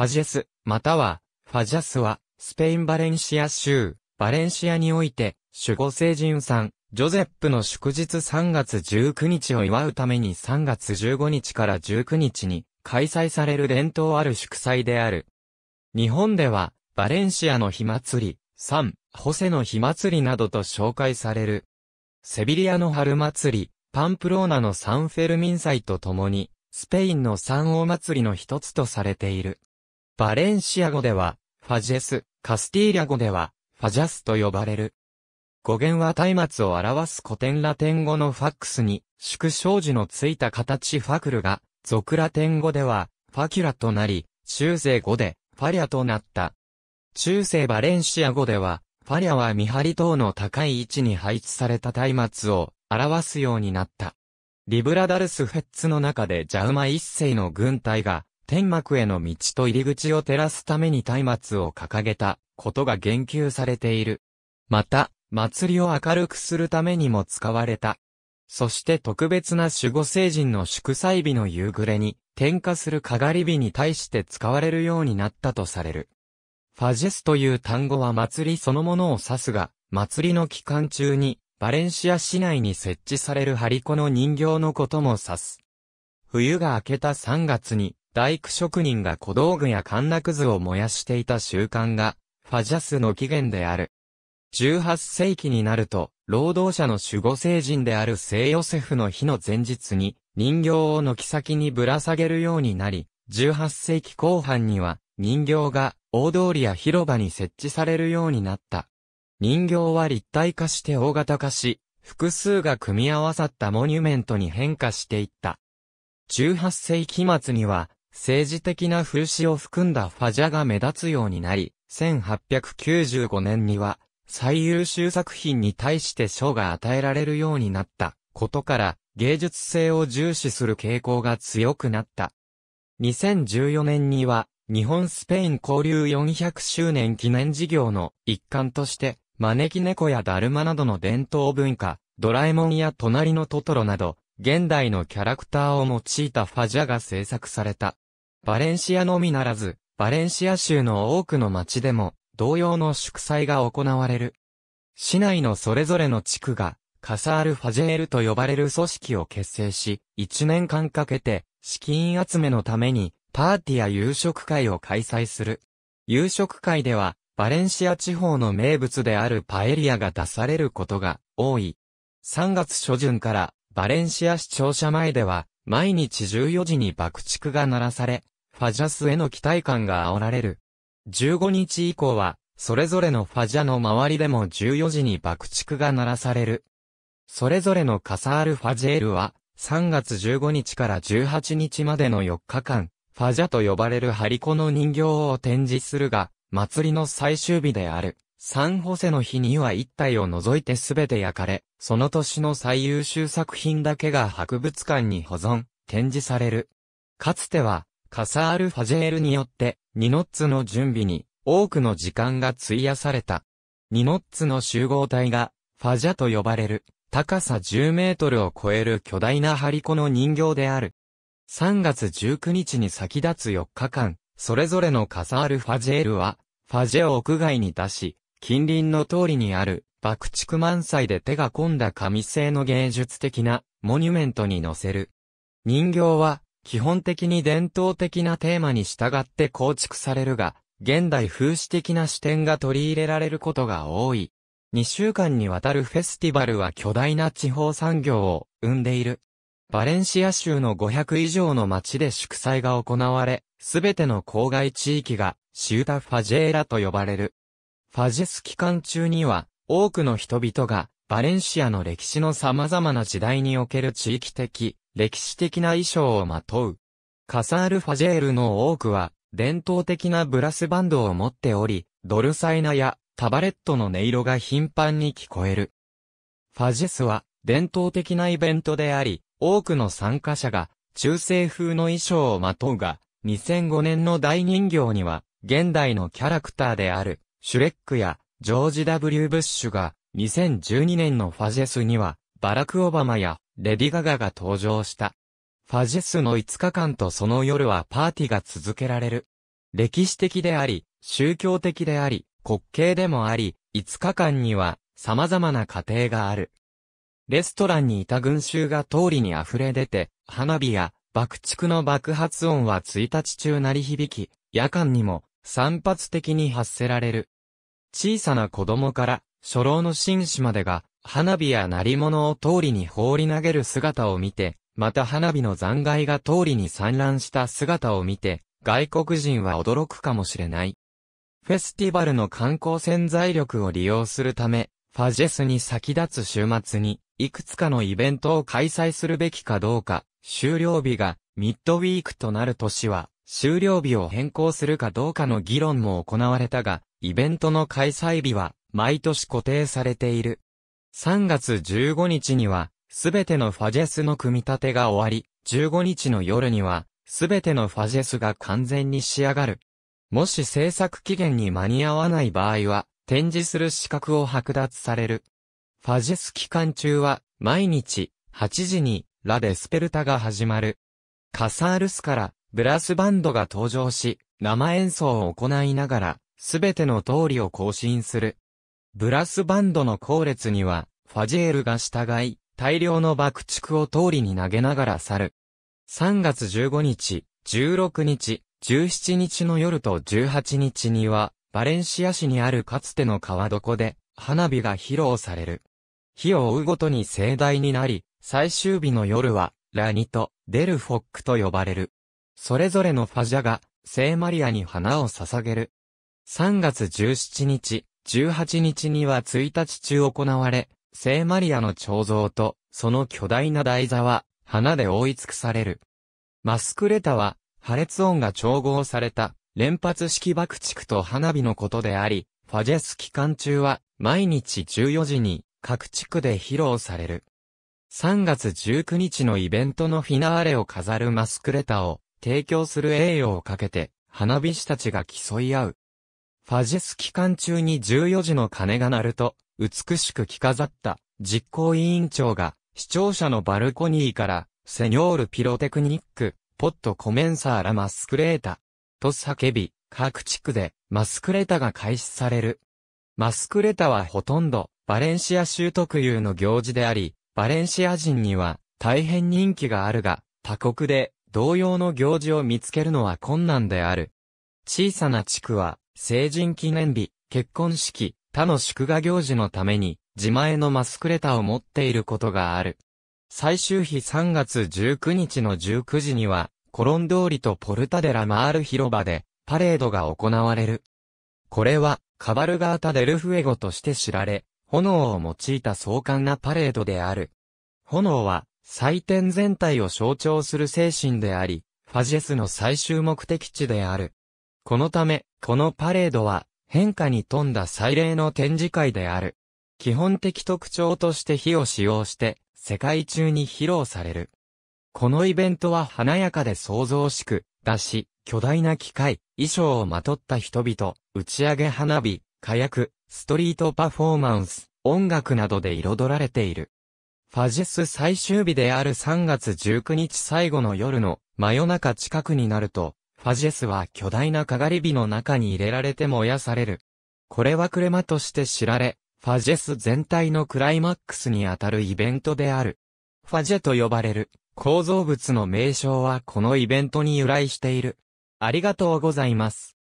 ファジェス、または、ファジャスは、スペイン・バレンシア州、バレンシアにおいて、守護聖人さん、ジョゼップの祝日3月19日を祝うために3月15日から19日に開催される伝統ある祝祭である。日本では、バレンシアの火祭り、サン、ホセの火祭りなどと紹介される。セビリアの春祭り、パンプローナのサンフェルミン祭とともに、スペインの三王祭りの一つとされている。バレンシア語では、ファジェス、カスティーリャ語では、ファジャスと呼ばれる。語源は松明を表す古典ラテン語のファックスに、縮小字のついた形ファクルが、俗ラテン語では、ファキュラとなり、中世語で、ファリャとなった。中世バレンシア語では、ファリャは見張り等の高い位置に配置された松明を表すようになった。リブラダルスフェッツの中でジャウマ一世の軍隊が天幕への道と入り口を照らすために松明を掲げたことが言及されている。また、祭りを明るくするためにも使われた。そして特別な守護聖人の祝祭日の夕暮れに、点火するかがり火に対して使われるようになったとされる。ファジェスという単語は祭りそのものを指すが、祭りの期間中に、バレンシア市内に設置される張り子の人形のことも指す。冬が明けた3月に、大工職人が小道具やカンナくずを燃やしていた習慣が、ファジャスの起源である。18世紀になると、労働者の守護聖人である聖ヨセフの日の前日に、人形を軒先にぶら下げるようになり、18世紀後半には、人形が大通りや広場に設置されるようになった。人形は立体化して大型化し、複数が組み合わさったモニュメントに変化していった。18世紀末には、政治的な風刺を含んだファジャが目立つようになり、1895年には、最優秀作品に対して賞が与えられるようになったことから、芸術性を重視する傾向が強くなった。2014年には、日本スペイン交流400周年記念事業の一環として、招き猫やだるまなどの伝統文化、ドラえもんや隣のトトロなど、現代のキャラクターを用いたファジャが制作された。バレンシアのみならず、バレンシア州の多くの町でも、同様の祝祭が行われる。市内のそれぞれの地区が、カサール・ファジェールと呼ばれる組織を結成し、1年間かけて、資金集めのために、パーティーや夕食会を開催する。夕食会では、バレンシア地方の名物であるパエリアが出されることが多い。3月初旬からバレンシア市庁舎前では、毎日14時に爆竹が鳴らされ、ファジャスへの期待感が煽られる。15日以降は、それぞれのファジャの周りでも14時に爆竹が鳴らされる。それぞれのカサール・ファジェールは、3月15日から18日までの4日間、ファジャと呼ばれるハリコの人形を展示するが、祭りの最終日である。サンホセの日には一体を除いてすべて焼かれ、その年の最優秀作品だけが博物館に保存、展示される。かつては、カサール・ファジェールによって、ニノッツの準備に多くの時間が費やされた。ニノッツの集合体が、ファジャと呼ばれる、高さ10メートルを超える巨大な張り子の人形である。3月19日に先立つ4日間、それぞれのカサール・ファジェールは、ファジェを屋外に出し、近隣の通りにある、爆竹満載で手が込んだ紙製の芸術的なモニュメントに載せる。人形は、基本的に伝統的なテーマに従って構築されるが、現代風刺的な視点が取り入れられることが多い。2週間にわたるフェスティバルは巨大な地方産業を生んでいる。バレンシア州の500以上の町で祝祭が行われ、すべての郊外地域がシュータファジェーラと呼ばれる。ファジェス期間中には、多くの人々が、バレンシアの歴史の様々な時代における地域的、歴史的な衣装をまとう。カサール・ファジェールの多くは、伝統的なブラスバンドを持っており、ドルサイナやタバレットの音色が頻繁に聞こえる。ファジェスは、伝統的なイベントであり、多くの参加者が、中世風の衣装をまとうが、2005年の大人形には、現代のキャラクターである、シュレックやジョージ・ W・ ブッシュが2012年のファジェスにはバラク・オバマやレディ・ガガが登場した。ファジェスの5日間とその夜はパーティーが続けられる。歴史的であり、宗教的であり、滑稽でもあり、5日間には様々な過程がある。レストランにいた群衆が通りに溢れ出て、花火や爆竹の爆発音は1日中鳴り響き、夜間にも散発的に発せられる。小さな子供から初老の紳士までが花火や鳴り物を通りに放り投げる姿を見て、また花火の残骸が通りに散乱した姿を見て、外国人は驚くかもしれない。フェスティバルの観光潜在力を利用するため、ファジェスに先立つ週末に、いくつかのイベントを開催するべきかどうか、終了日がミッドウィークとなる年は終了日を変更するかどうかの議論も行われたが、イベントの開催日は毎年固定されている。3月15日には、すべてのファジェスの組み立てが終わり、15日の夜には、すべてのファジェスが完全に仕上がる。もし制作期限に間に合わない場合は、展示する資格を剥奪される。ファジェス期間中は、毎日、8時に、ラ・デスペルタが始まる。カサールスから、ブラスバンドが登場し、生演奏を行いながら、すべての通りを更新する。ブラスバンドの後列には、ファジエルが従い、大量の爆竹を通りに投げながら去る。3月15日、16日、17日の夜と18日には、バレンシア市にあるかつての川床で、花火が披露される。火を追うごとに盛大になり、最終日の夜は、ラニと、デルフォックと呼ばれる。それぞれのファジャが、聖マリアに花を捧げる。3月17日、18日には1日中行われ、聖マリアの彫像と、その巨大な台座は、花で覆い尽くされる。マスクレタは、破裂音が調合された、連発式爆竹と花火のことであり、ファジェス期間中は、毎日14時に、各地区で披露される。3月19日のイベントのフィナーレを飾るマスクレタを、提供する栄誉をかけて、花火師たちが競い合う。ファジェス期間中に14時の鐘が鳴ると、美しく着飾った実行委員長が、視聴者のバルコニーから、セニョールピロテクニック、ポットコメンサーラマスクレータ、と叫び、各地区でマスクレータが開始される。マスクレータはほとんどバレンシア州特有の行事であり、バレンシア人には大変人気があるが、他国で同様の行事を見つけるのは困難である。小さな地区は、成人記念日、結婚式、他の祝賀行事のために、自前のマスクレタを持っていることがある。最終日3月19日の19時には、コロン通りとポルタデラマール広場で、パレードが行われる。これは、カバルガータデルフエゴとして知られ、炎を用いた壮観なパレードである。炎は、祭典全体を象徴する精神であり、ファジェスの最終目的地である。このため、このパレードは、変化に富んだ祭礼の展示会である。基本的特徴として火を使用して、世界中に披露される。このイベントは華やかで創造しく、だし、巨大な機械、衣装をまとった人々、打ち上げ花火、火薬、ストリートパフォーマンス、音楽などで彩られている。ファジェス最終日である3月19日最後の夜の真夜中近くになると、ファジェスは巨大なかがり火の中に入れられて燃やされる。これはクレマとして知られ、ファジェス全体のクライマックスにあたるイベントである。ファジェと呼ばれる構造物の名称はこのイベントに由来している。ありがとうございます。